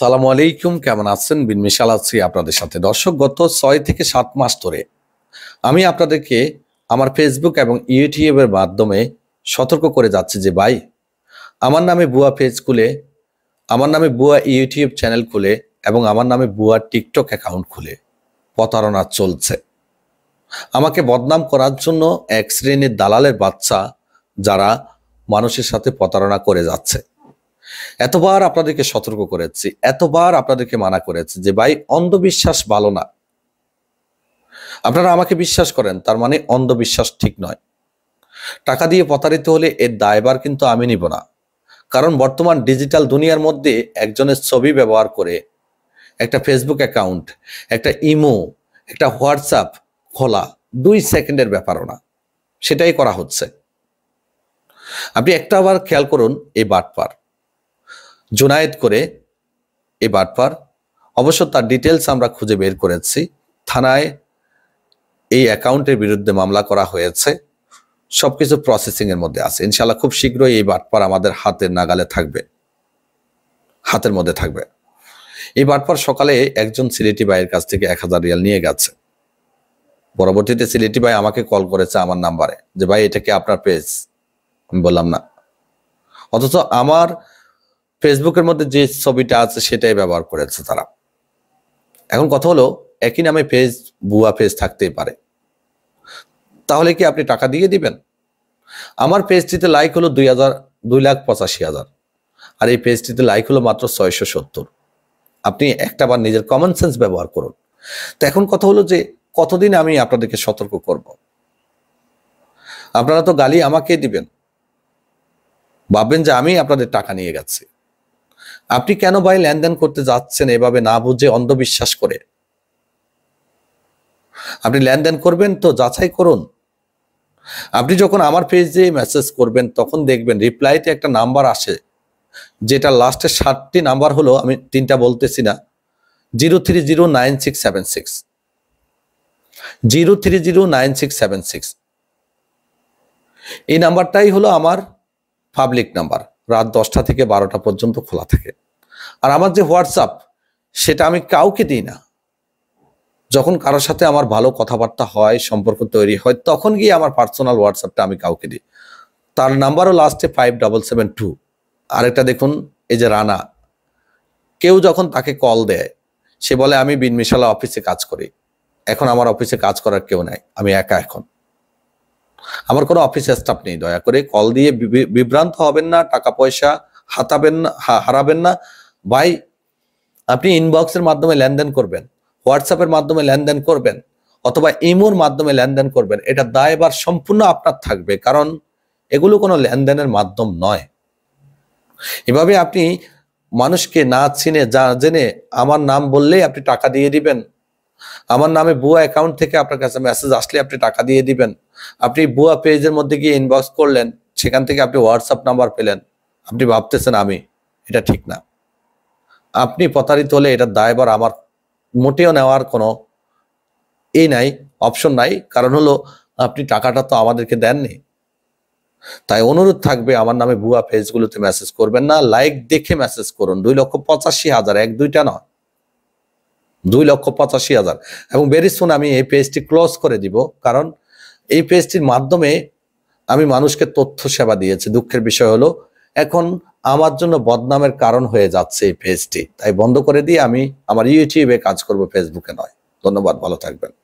সালাম আলাইকুম কেমন আছেন মিশাল আছি আপনাদের সাথে দর্শক গত ছয় থেকে সাত মাস ধরে আমি আপনাদেরকে আমার ফেসবুক এবং ইউটিউবের মাধ্যমে সতর্ক করে যাচ্ছি যে ভাই আমার নামে বুয়া পেজ খুলে আমার নামে বুয়া ইউটিউব চ্যানেল খুলে এবং আমার নামে বুয়া টিকটক অ্যাকাউন্ট খুলে প্রতারণা চলছে আমাকে বদনাম করার জন্য এক শ্রেণীর দালালের বাচ্চা যারা মানুষের সাথে প্রতারণা করে যাচ্ছে এতবার আপনাদেরকে সতর্ক করেছি এতবার আপনাদেরকে মানা করেছি যে ভাই অন্ধবিশ্বাস ভালো না আপনারা আমাকে বিশ্বাস করেন তার মানে অন্ধবিশ্বাস ঠিক নয় টাকা দিয়ে প্রতারিত হলে এর দায়বার কিন্তু আমি নিব না কারণ বর্তমান ডিজিটাল দুনিয়ার মধ্যে একজনের ছবি ব্যবহার করে একটা ফেসবুক অ্যাকাউন্ট একটা ইমো একটা হোয়াটসঅ্যাপ খোলা দুই সেকেন্ডের ব্যাপারও না সেটাই করা হচ্ছে আপনি একটা আবার খেয়াল করুন এই বাটপার জুনায়েত করে এ বাটপার অবশ্য তার ডিটেলস আমরা খুঁজে বের করেছি থানায় এই অ্যাকাউন্টের বিরুদ্ধে মামলা করা হয়েছে সবকিছু প্রসেসিং এর মধ্যে আছে ইনশাল্লাহ খুব শীঘ্রই এই বাটপার আমাদের হাতের নাগালে থাকবে হাতের মধ্যে থাকবে এই বাটপার সকালে একজন সিলেটি ভাইয়ের কাছ থেকে এক হাজার রিয়াল নিয়ে গেছে পরবর্তীতে সিলেটি ভাই আমাকে কল করেছে আমার নাম্বারে যে ভাই এটা কি আপনার পেজ আমি বললাম না অথচ আমার ফেসবুকের মধ্যে যে ছবিটা আছে সেটাই ব্যবহার করেছে তারা এখন কথা হলো একই নামে ফেজ বুয়া ফেজ থাকতেই পারে তাহলে কি আপনি টাকা দিয়ে দিবেন আমার পেজটিতে লাইক হলো দুই হাজার দুই লাখ পঁচাশি হাজার আর এই পেজটিতে লাইক হলো মাত্র ছয়শো সত্তর আপনি একটা বার নিজের কমন সেন্স ব্যবহার করুন তো এখন কথা হলো যে কতদিন আমি আপনাদেরকে সতর্ক করব আপনারা তো গালি আমাকে দিবেন ভাববেন যে আমি আপনাদের টাকা নিয়ে গেছি আপনি কেন ভাই লেনদেন করতে যাচ্ছেন এভাবে না বুঝে অন্ধবিশ্বাস করে আপনি লেনদেন করবেন তো যাচাই করুন আপনি যখন আমার দিয়ে মেসেজ করবেন তখন দেখবেন রিপ্লাইতে একটা নাম্বার আসে যেটা লাস্টে সাতটি নাম্বার হলো আমি তিনটা বলতেছি না zero three zero nine six seven six zero three zero nine six seven six এই নাম্বারটাই হলো আমার পাবলিক নাম্বার রাত দশটা থেকে বারোটা পর্যন্ত খোলা থাকে আর আমার যে হোয়াটসঅ্যাপ সেটা আমি কাউকে দিই না যখন কারোর সাথে আমার ভালো কথাবার্তা হয় সম্পর্ক তৈরি হয় তখন গিয়ে আমার পার্সোনাল হোয়াটসঅ্যাপটা আমি কাউকে দিই তার নাম্বারও লাস্টে ফাইভ ডাবল সেভেন টু আরেকটা দেখুন এই যে রানা কেউ যখন তাকে কল দেয় সে বলে আমি বিনমিশালা অফিসে কাজ করি এখন আমার অফিসে কাজ করার কেউ নাই আমি একা এখন আমার কোনো অফিস স্টাফ নেই দয়া করে কল দিয়ে বিভ্রান্ত হবেন না টাকা পয়সা হাতাবেন না হারাবেন না ভাই আপনি ইনবক্সের মাধ্যমে লেনদেন করবেন হোয়াটসঅ্যাপের মাধ্যমে লেনদেন করবেন অথবা ইমোর মাধ্যমে লেনদেন করবেন এটা দায়বার সম্পূর্ণ আপনার থাকবে কারণ এগুলো কোনো লেনদেনের মাধ্যম নয় এভাবে আপনি মানুষকে না চিনে যা জেনে আমার নাম বললেই আপনি টাকা দিয়ে দিবেন আমার নামে বুয়া অ্যাকাউন্ট থেকে আপনার কাছে মেসেজ আসলে আপনি টাকা দিয়ে দিবেন আপনি বুয়া পেজের মধ্যে গিয়ে ইনবক্স করলেন সেখান থেকে আপনি হোয়াটসঅ্যাপ নাম্বার পেলেন আপনি ভাবতেছেন আমি এটা ঠিক না আপনি প্রতারিত হলে এটা দায়বার আমার মোটেও নেওয়ার কোনো এই নাই অপশন নাই কারণ হলো আপনি টাকাটা তো আমাদেরকে দেননি তাই অনুরোধ থাকবে আমার নামে ভুয়া পেজগুলোতে মেসেজ করবেন না লাইক দেখে মেসেজ করুন দুই লক্ষ পঁচাশি হাজার এক দুইটা নয় দুই লক্ষ পঁচাশি হাজার এবং ভেরি সুন আমি এই পেজটি ক্লোজ করে দিব কারণ এই পেজটির মাধ্যমে আমি মানুষকে তথ্য সেবা দিয়েছি দুঃখের বিষয় হলো এখন আমার জন্য বদনামের কারণ হয়ে যাচ্ছে এই পেজটি তাই বন্ধ করে দিয়ে আমি আমার ইউটিউবে কাজ করব ফেসবুকে নয় ধন্যবাদ ভালো থাকবেন